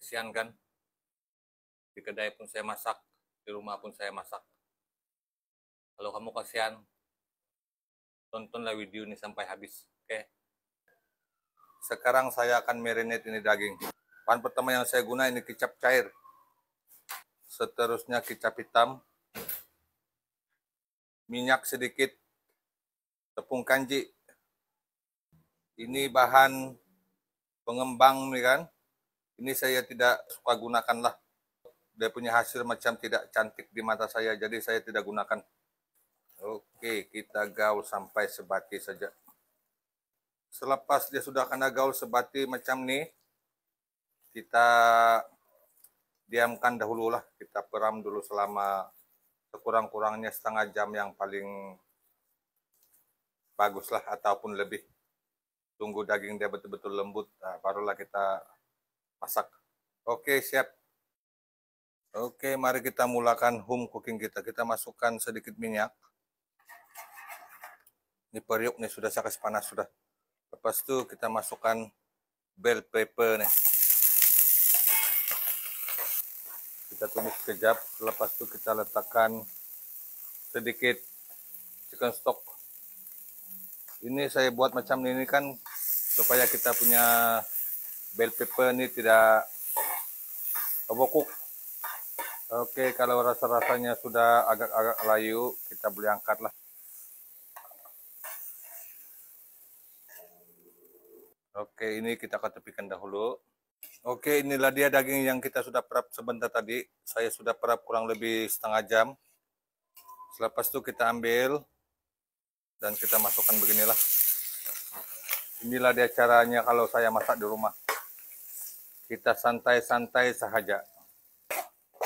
Kesian kan? Di kedai pun saya masak, di rumah pun saya masak. Kalau kamu kasihan, tontonlah video ini sampai habis, oke? Okay? Sekarang saya akan marinate ini daging. Bahan pertama yang saya guna ini kecap cair. Seterusnya kecap hitam. Minyak sedikit. Tepung kanji. Ini bahan pengembang nih kan ini saya tidak suka gunakan lah. dia punya hasil macam tidak cantik di mata saya jadi saya tidak gunakan oke kita gaul sampai sebati saja selepas dia sudah kena gaul sebati macam nih kita diamkan dahulu lah kita peram dulu selama sekurang-kurangnya setengah jam yang paling bagus lah ataupun lebih tunggu daging dia betul-betul lembut nah, barulah kita masak. Oke, siap. Oke, mari kita mulakan home cooking kita. Kita masukkan sedikit minyak. Ini periuk nih, sudah saya kasih panas sudah. Lepas itu kita masukkan bell pepper nih. Kita tumis sekejap, lepas itu kita letakkan sedikit chicken stock. Ini saya buat macam ini kan supaya kita punya bell pepper ini tidak overcook Oke kalau rasa-rasanya sudah agak-agak layu kita boleh angkat lah Oke ini kita ketepikan dahulu Oke inilah dia daging yang kita sudah perap sebentar tadi saya sudah perap kurang lebih setengah jam selepas itu kita ambil dan kita masukkan beginilah inilah dia caranya kalau saya masak di rumah kita santai-santai sahaja.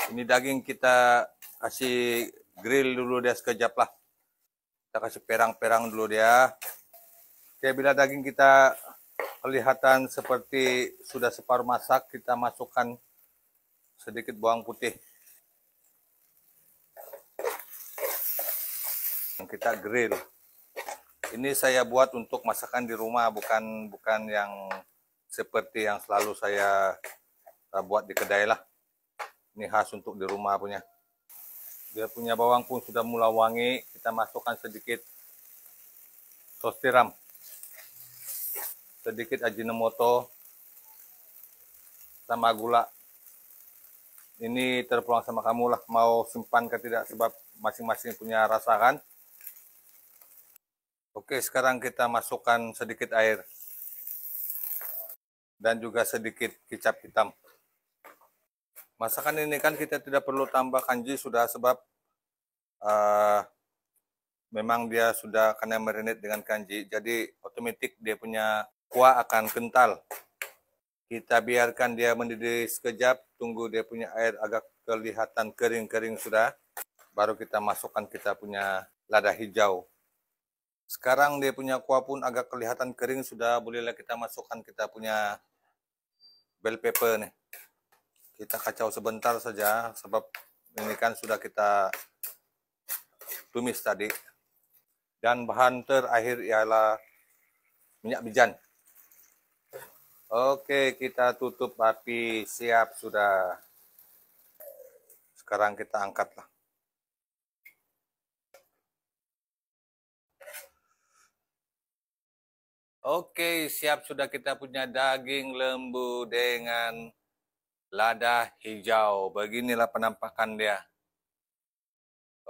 Ini daging kita kasih grill dulu dia sekejap lah. Kita kasih perang-perang dulu dia. Oke, bila daging kita kelihatan seperti sudah separuh masak, kita masukkan sedikit bawang putih. Kita grill. Ini saya buat untuk masakan di rumah, bukan bukan yang seperti yang selalu saya buat di kedai lah. Ini khas untuk di rumah punya. Dia punya bawang pun sudah mulai wangi. Kita masukkan sedikit sos tiram. Sedikit ajinomoto. Sama gula. Ini terpulang sama kamu lah. Mau simpan ke tidak sebab masing-masing punya rasa kan. Oke, sekarang kita masukkan sedikit air dan juga sedikit kecap hitam. Masakan ini kan kita tidak perlu tambah kanji sudah sebab uh, memang dia sudah kena marinate dengan kanji jadi otomatis dia punya kuah akan kental. Kita biarkan dia mendidih sekejap, tunggu dia punya air agak kelihatan kering-kering sudah, baru kita masukkan kita punya lada hijau. Sekarang dia punya kuah pun agak kelihatan kering sudah bolehlah kita masukkan kita punya bell pepper nih. Kita kacau sebentar saja sebab ini kan sudah kita tumis tadi. Dan bahan terakhir ialah minyak bijan. Oke, kita tutup api. Siap sudah. Sekarang kita angkatlah. Oke, siap sudah kita punya daging lembu dengan lada hijau. Beginilah penampakan dia.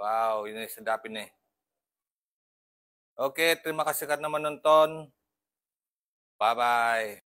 Wow, ini sedap ini. Oke, terima kasih karena menonton. Bye-bye.